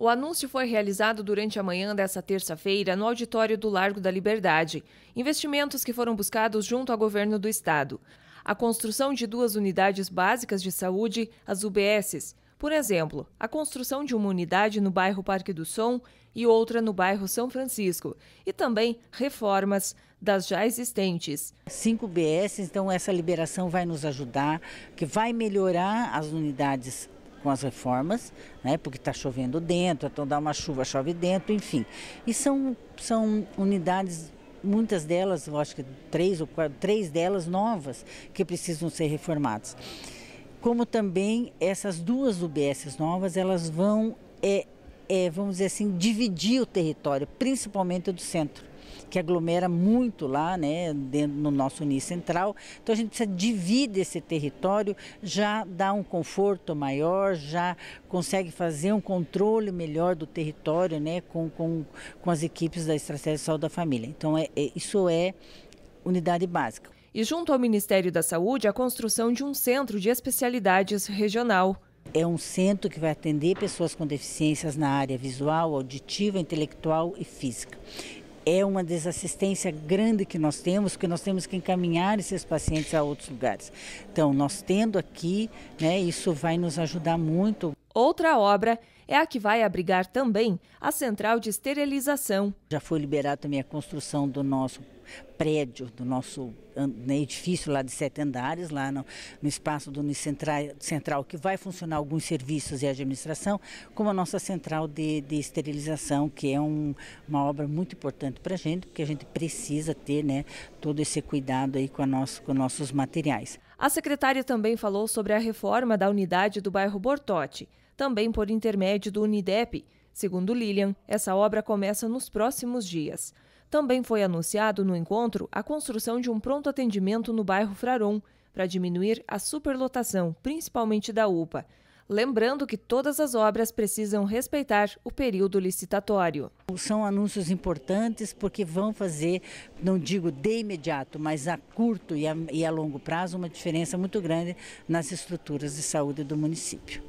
O anúncio foi realizado durante a manhã desta terça-feira no auditório do Largo da Liberdade. Investimentos que foram buscados junto ao governo do estado. A construção de duas unidades básicas de saúde, as UBSs. Por exemplo, a construção de uma unidade no bairro Parque do Som e outra no bairro São Francisco. E também reformas das já existentes. Cinco BS, então essa liberação vai nos ajudar, que vai melhorar as unidades com as reformas, né, porque está chovendo dentro, então dá uma chuva, chove dentro, enfim. E são, são unidades muitas delas, eu acho que três ou quatro, três delas novas que precisam ser reformadas. Como também essas duas UBSs novas, elas vão é, é, vamos dizer assim, dividir o território, principalmente do centro que aglomera muito lá, né, dentro, no nosso Unis Central. Então a gente precisa divide esse território, já dá um conforto maior, já consegue fazer um controle melhor do território, né, com, com, com as equipes da Estratégia de Saúde da Família. Então é, é isso é unidade básica. E junto ao Ministério da Saúde, a construção de um centro de especialidades regional. É um centro que vai atender pessoas com deficiências na área visual, auditiva, intelectual e física é uma desassistência grande que nós temos, porque nós temos que encaminhar esses pacientes a outros lugares. Então, nós tendo aqui, né, isso vai nos ajudar muito. Outra obra é a que vai abrigar também a central de esterilização. Já foi liberada também a construção do nosso prédio, do nosso né, edifício lá de sete andares, lá no, no espaço do Unicentral, central, que vai funcionar alguns serviços e administração, como a nossa central de, de esterilização, que é um, uma obra muito importante para a gente, porque a gente precisa ter né, todo esse cuidado aí com, a nosso, com nossos materiais. A secretária também falou sobre a reforma da unidade do bairro Bortote, também por intermédio do Unidep. Segundo Lilian, essa obra começa nos próximos dias. Também foi anunciado no encontro a construção de um pronto atendimento no bairro Fraron, para diminuir a superlotação, principalmente da UPA. Lembrando que todas as obras precisam respeitar o período licitatório. São anúncios importantes porque vão fazer, não digo de imediato, mas a curto e a, e a longo prazo, uma diferença muito grande nas estruturas de saúde do município.